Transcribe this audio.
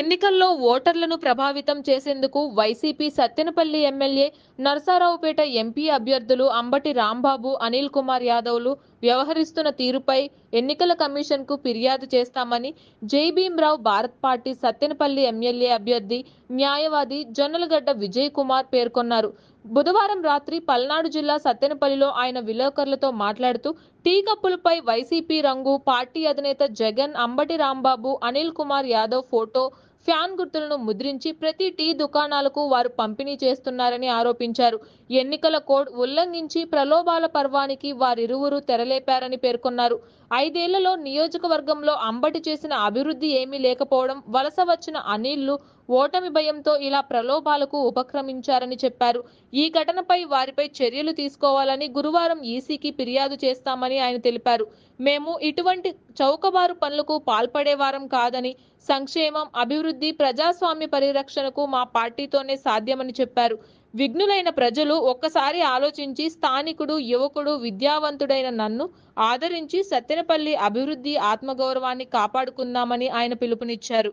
ఎన్నికల్లో ఓటర్లను ప్రభావితం చేసేందుకు వైసీపీ సత్తెనపల్లి ఎమ్మెల్యే నరసారావుపేట ఎంపీ అభ్యర్థులు అంబటి రాంబాబు అనిల్ కుమార్ యాదవ్లు వ్యవహరిస్తున్న తీరుపై ఎన్నికల కమిషన్కు ఫిర్యాదు చేస్తామని జైభీంరావు భారత్ పార్టీ సత్తెనపల్లి ఎమ్మెల్యే అభ్యర్థి న్యాయవాది జొన్నలగడ్డ విజయ్ కుమార్ పేర్కొన్నారు బుధవారం రాత్రి పల్నాడు జిల్లా సత్తెనపల్లిలో ఆయన విలేకరులతో మాట్లాడుతూ టీ కప్పులపై వైసీపీ రంగు పార్టీ అధినేత జగన్ అంబటి రాంబాబు అనిల్ కుమార్ యాదవ్ ఫోటో ఫ్యాన్ గుర్తులను ముద్రించి ప్రతి టీ దుకాణాలకు వారు పంపిణీ చేస్తున్నారని ఆరోపించారు ఎన్నికల కోడ్ ఉల్లంఘించి ప్రలోభాల పర్వానికి వారిరువురు తెరలేపారని పేర్కొన్నారు ఐదేళ్లలో నియోజకవర్గంలో అంబటి చేసిన అభివృద్ధి ఏమీ లేకపోవడం వలస వచ్చిన అనిల్లు ఓటమి భయంతో ఇలా ప్రలోభాలకు ఉపక్రమించారని చెప్పారు ఈ ఘటనపై వారిపై చర్యలు తీసుకోవాలని గురువారం ఈసీకి ఫిర్యాదు చేస్తామని ఆయన తెలిపారు మేము ఇటువంటి చౌకబారు పనులకు పాల్పడేవారం కాదని సంక్షేమం అభివృద్ధి ప్రజాస్వామ్య పరిరక్షణకు మా పార్టీతోనే సాధ్యమని చెప్పారు విఘ్నులైన ప్రజలు ఒక్కసారి ఆలోచించి స్థానికుడు యువకుడు విద్యావంతుడైన నన్ను ఆదరించి సత్తెనపల్లి అభివృద్ధి ఆత్మగౌరవాన్ని కాపాడుకుందామని ఆయన పిలుపునిచ్చారు